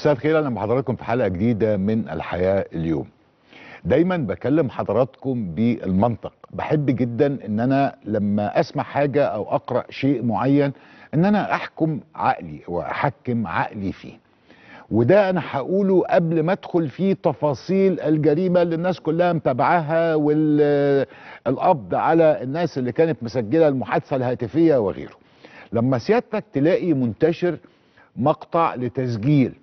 مساء الخير اهلا بحضراتكم في حلقه جديده من الحياه اليوم دايما بكلم حضراتكم بالمنطق بحب جدا ان انا لما اسمع حاجه او اقرا شيء معين ان انا احكم عقلي واحكم عقلي فيه وده انا هقوله قبل ما ادخل في تفاصيل الجريمه اللي الناس كلها متابعاها والقبض على الناس اللي كانت مسجله المحادثه الهاتفيه وغيره لما سيادتك تلاقي منتشر مقطع لتسجيل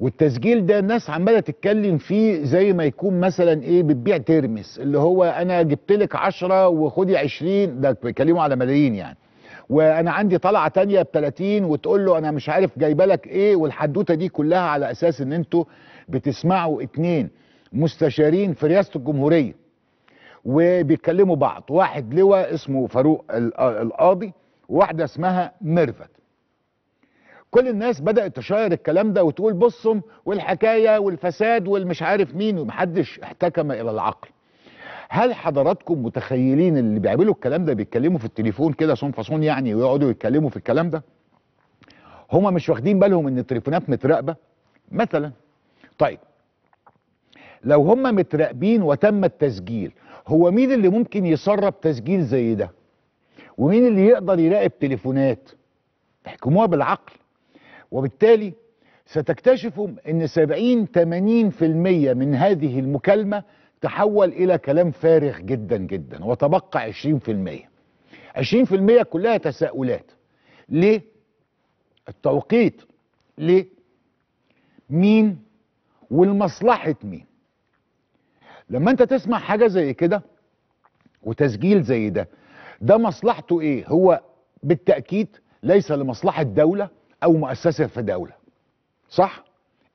والتسجيل ده الناس عماله تتكلم فيه زي ما يكون مثلا ايه بتبيع ترمس اللي هو انا جبت لك 10 وخدي 20 ده بيتكلموا على ملايين يعني وانا عندي طلعه تانية ب 30 وتقول له انا مش عارف جايبه لك ايه والحدوته دي كلها على اساس ان انتوا بتسمعوا اتنين مستشارين في رئاسه الجمهوريه وبيتكلموا بعض واحد لواء اسمه فاروق آه، القاضي وواحده اسمها ميرفت كل الناس بدات تشاير الكلام ده وتقول بصم والحكايه والفساد والمش عارف مين ومحدش احتكم الى العقل هل حضراتكم متخيلين اللي بيعملوا الكلام ده بيتكلموا في التليفون كده صون فصون يعني ويقعدوا يتكلموا في الكلام ده هما مش واخدين بالهم ان التليفونات متراقبه مثلا طيب لو هما متراقبين وتم التسجيل هو مين اللي ممكن يسرب تسجيل زي ده ومين اللي يقدر يراقب تليفونات تحكموها بالعقل وبالتالي ستكتشف ان 70 80% من هذه المكالمه تحول الى كلام فارغ جدا جدا وتبقى 20% 20% كلها تساؤلات ليه التوقيت ليه مين والمصلحه مين لما انت تسمع حاجه زي كده وتسجيل زي ده ده مصلحته ايه هو بالتاكيد ليس لمصلحه دوله او مؤسسه في دوله صح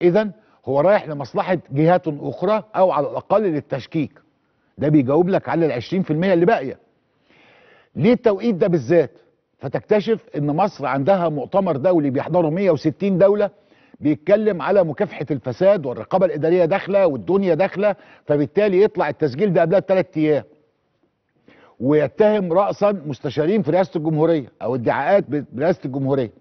اذا هو رايح لمصلحه جهات اخرى او على الاقل للتشكيك ده بيجاوب لك على ال 20% اللي باقيه ليه التوقيت ده بالذات فتكتشف ان مصر عندها مؤتمر دولي بيحضره 160 دوله بيتكلم على مكافحه الفساد والرقابه الاداريه داخله والدنيا داخله فبالتالي يطلع التسجيل ده قبلها بثلاث ايام ويتهم راسا مستشارين في رئاسه الجمهوريه او ادعاءات برئاسه الجمهوريه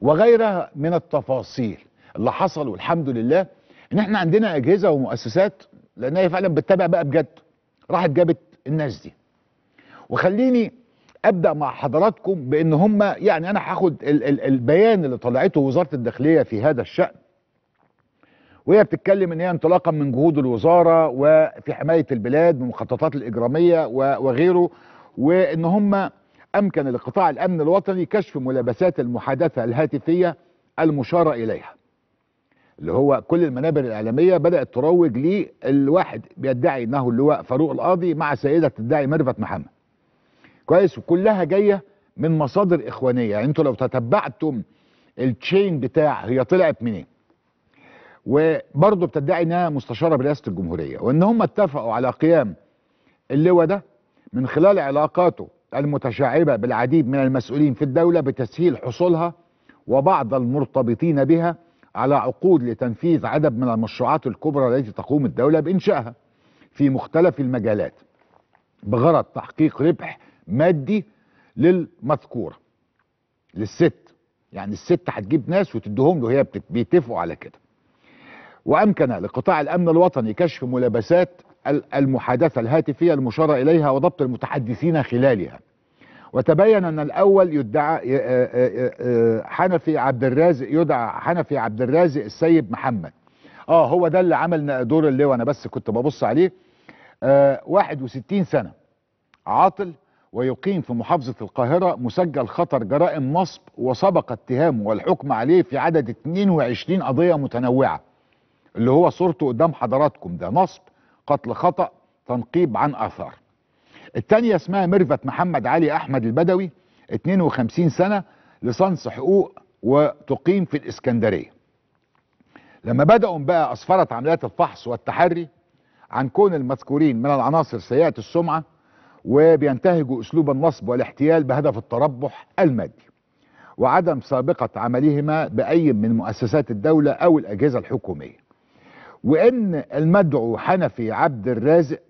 وغيرها من التفاصيل اللي حصل والحمد لله ان احنا عندنا اجهزه ومؤسسات لان هي فعلا بتتابع بقى بجد راحت جابت الناس دي وخليني ابدا مع حضراتكم بان هم يعني انا هاخد ال ال البيان اللي طلعته وزاره الداخليه في هذا الشان وهي بتتكلم ان هي انطلاقا من جهود الوزاره وفي حمايه البلاد من المخططات الاجراميه وغيره وان هم أمكن لقطاع الأمن الوطني كشف ملابسات المحادثة الهاتفية المشار إليها اللي هو كل المنابر الإعلامية بدأت تروج الواحد بيدعي أنه اللواء فاروق القاضي مع سيدة تدعي ميرفت محمد كويس وكلها جاية من مصادر إخوانية يعني أنتوا لو تتبعتم التشين بتاع هي طلعت منين وبرضه بتدعي انها مستشاره برئاسه الجمهوريه وان هم اتفقوا على قيام اللواء ده من خلال علاقاته المتشعبة بالعديد من المسؤولين في الدولة بتسهيل حصولها وبعض المرتبطين بها على عقود لتنفيذ عدد من المشروعات الكبرى التي تقوم الدولة بإنشائها في مختلف المجالات بغرض تحقيق ربح مادي للمذكورة للست يعني الست هتجيب ناس وتديهم له هي بيتفقوا على كده وأمكن لقطاع الأمن الوطني كشف ملابسات المحادثة الهاتفية المشار إليها وضبط المتحدثين خلالها وتبين أن الأول يدعى آه، آه، آه، حنفي عبد الرازق يدعى حنفي عبد الرازق السيد محمد اه هو ده اللي عمل دور اللي أنا بس كنت ببص عليه آه 61 سنة عاطل ويقيم في محافظة القاهرة مسجل خطر جرائم نصب وسبق اتهامه والحكم عليه في عدد 22 قضية متنوعة اللي هو صورته قدام حضراتكم ده نصب قتل خطأ تنقيب عن آثار التانية اسمها ميرفت محمد علي أحمد البدوي 52 سنة لصنص حقوق وتقيم في الإسكندرية لما بدأوا بقى أسفرت عمليات الفحص والتحري عن كون المذكورين من العناصر سيئة السمعة وبينتهجوا أسلوب النصب والاحتيال بهدف التربح المادي وعدم سابقة عملهما بأي من مؤسسات الدولة أو الأجهزة الحكومية وان المدعو حنفي عبد الرازق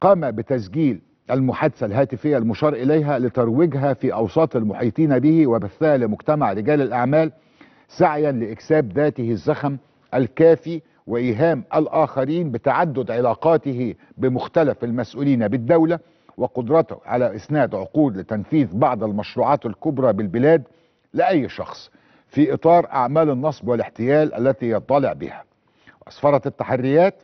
قام بتسجيل المحادثة الهاتفية المشار إليها لترويجها في أوساط المحيطين به وبثها لمجتمع رجال الأعمال سعيا لإكساب ذاته الزخم الكافي وإيهام الآخرين بتعدد علاقاته بمختلف المسؤولين بالدولة وقدرته على إسناد عقود لتنفيذ بعض المشروعات الكبرى بالبلاد لأي شخص في إطار أعمال النصب والاحتيال التي يطلع بها أسفرت التحريات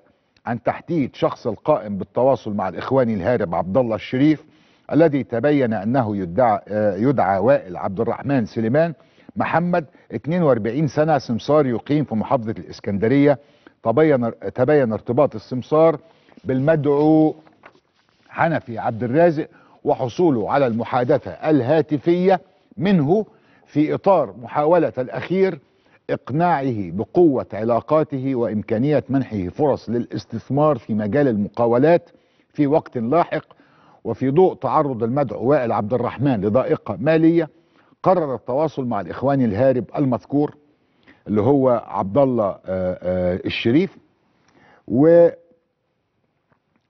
عن تحديد شخص القائم بالتواصل مع الإخواني الهارب عبد الله الشريف الذي تبين أنه يدعى, يدعى وائل عبد الرحمن سليمان محمد 42 سنة سمسار يقيم في محافظة الإسكندرية تبين, تبين ارتباط السمسار بالمدعو حنفي عبد الرازق وحصوله على المحادثة الهاتفية منه في إطار محاولة الأخير اقناعه بقوه علاقاته وامكانيه منحه فرص للاستثمار في مجال المقاولات في وقت لاحق وفي ضوء تعرض المدعو وائل عبد الرحمن لضائقه ماليه قرر التواصل مع الاخوان الهارب المذكور اللي هو عبد الله آه، آه، الشريف و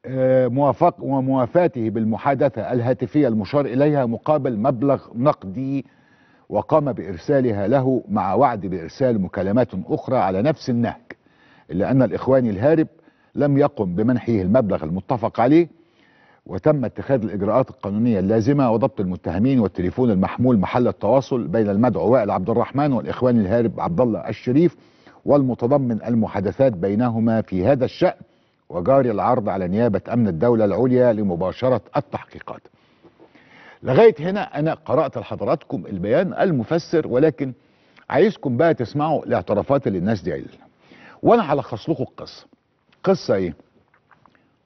آه، موافق وموافاته بالمحادثة الهاتفية المشار إليها مقابل مبلغ نقدي وقام بإرسالها له مع وعد بإرسال مكالمات أخرى على نفس النهج إلا أن الإخواني الهارب لم يقم بمنحه المبلغ المتفق عليه وتم اتخاذ الإجراءات القانونية اللازمة وضبط المتهمين والتليفون المحمول محل التواصل بين المدعو وائل عبد الرحمن والإخوان الهارب عبد الله الشريف والمتضمن المحادثات بينهما في هذا الشأن وجاري العرض على نيابة أمن الدولة العليا لمباشرة التحقيقات لغاية هنا أنا قرأت لحضراتكم البيان المفسر ولكن عايزكم بقى تسمعوا الاعترافات اللي الناس دي قايلها وأنا هلخص لكم القصة قصة إيه؟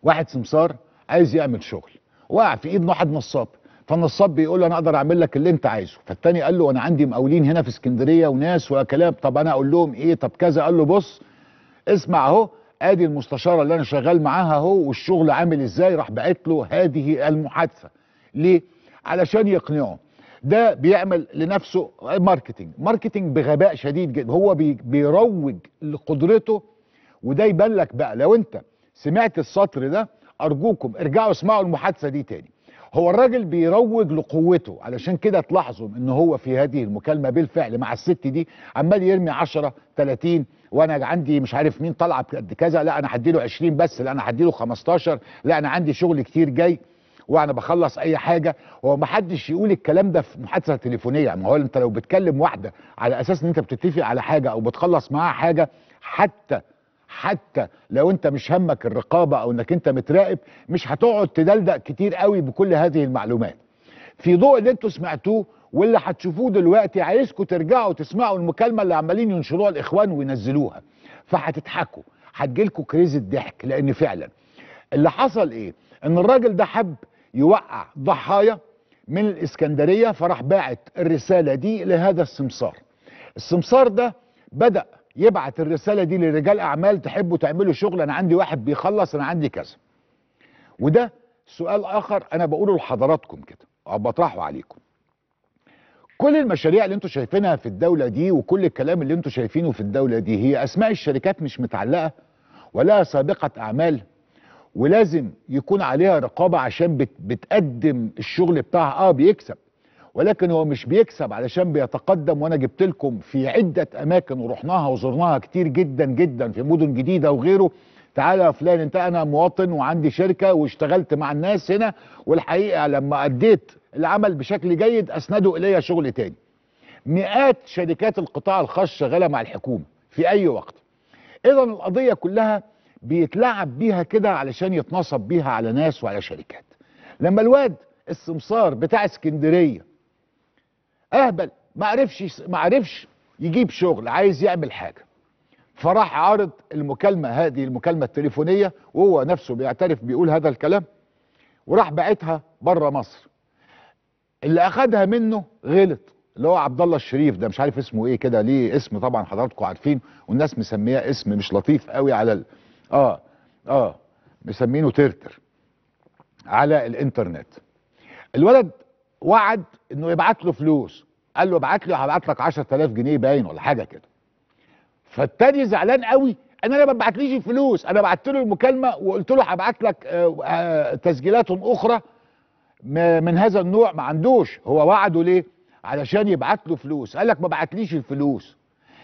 واحد سمسار عايز يعمل شغل وقع في إيد واحد نصاب فالنصاب بيقول له انا اقدر اعمل لك اللي انت عايزه فالتاني قال له انا عندي مقاولين هنا في اسكندريه وناس وكلام طب انا اقول لهم ايه طب كذا قال له بص اسمع اهو ادي المستشاره اللي انا شغال معاها اهو والشغل عامل ازاي راح بعت له هذه المحادثه ليه علشان يقنعه ده بيعمل لنفسه ماركتينج ماركتينج بغباء شديد جدا هو بيروج لقدرته وده يبان لك بقى لو انت سمعت السطر ده ارجوكم ارجعوا اسمعوا المحادثه دي تاني هو الراجل بيروج لقوته علشان كده تلاحظوا ان هو في هذه المكالمه بالفعل مع الست دي عمال يرمي 10 30 وانا عندي مش عارف مين طالعه قد كذا لا انا هديله 20 بس لا انا هديله 15 لا انا عندي شغل كتير جاي وانا بخلص اي حاجه هو ما حدش يقول الكلام ده في محادثه تليفونيه ما هو انت لو بتكلم واحده على اساس ان انت بتتفق على حاجه او بتخلص معاها حاجه حتى حتى لو انت مش همك الرقابه او انك انت متراقب مش هتقعد تدلدق كتير قوي بكل هذه المعلومات في ضوء اللي انتوا سمعتوه واللي هتشوفوه دلوقتي عايزكم ترجعوا تسمعوا المكالمه اللي عمالين ينشروها الاخوان وينزلوها فهتضحكوا هتجيلكوا كريزه ضحك لان فعلا اللي حصل ايه ان الراجل ده حب يوقع ضحايا من الإسكندرية فراح باعت الرسالة دي لهذا السمسار السمسار ده بدأ يبعت الرسالة دي لرجال أعمال تحبوا تعملوا شغل أنا عندي واحد بيخلص أنا عندي كذا وده سؤال آخر أنا بقوله لحضراتكم كده أو بطرحه عليكم كل المشاريع اللي انتم شايفينها في الدولة دي وكل الكلام اللي انتم شايفينه في الدولة دي هي أسماء الشركات مش متعلقة ولا سابقة أعمال ولازم يكون عليها رقابه عشان بت بتقدم الشغل بتاعها اه بيكسب ولكن هو مش بيكسب علشان بيتقدم وانا جبت لكم في عده اماكن ورحناها وزرناها كتير جدا جدا في مدن جديده وغيره تعالى يا فلان انت انا مواطن وعندي شركه واشتغلت مع الناس هنا والحقيقه لما اديت العمل بشكل جيد اسندوا الي شغل تاني. مئات شركات القطاع الخاص شغاله مع الحكومه في اي وقت. اذا القضيه كلها بيتلعب بيها كده علشان يتنصب بيها على ناس وعلى شركات لما الواد السمسار بتاع اسكندريه اهبل ما عرفش ما عرفش يجيب شغل عايز يعمل حاجه فراح عارض المكالمه هذه المكالمه التليفونيه وهو نفسه بيعترف بيقول هذا الكلام وراح باعتها بره مصر اللي اخدها منه غلط اللي هو عبد الله الشريف ده مش عارف اسمه ايه كده ليه اسم طبعا حضراتكم عارفين والناس مسميه اسم مش لطيف قوي على ال... اه اه مسمينه ترتر على الانترنت الولد وعد انه يبعت له فلوس قال له ابعت له هبعت لك 10000 جنيه باين ولا حاجه كده فالتاني زعلان قوي انا انا ما بعتليش فلوس انا بعت له المكالمه وقلت له هبعت لك آه، آه، تسجيلات اخرى من هذا النوع ما عندوش هو وعده ليه علشان يبعت له فلوس قال لك ما بعتليش الفلوس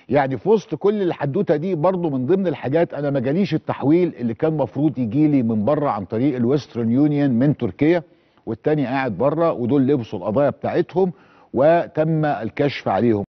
يعني في وسط كل الحدوته دي برضو من ضمن الحاجات انا ما جاليش التحويل اللي كان مفروض يجي لي من بره عن طريق الويسترن يونيون من تركيا والتاني قاعد بره ودول لبسوا القضايا بتاعتهم وتم الكشف عليهم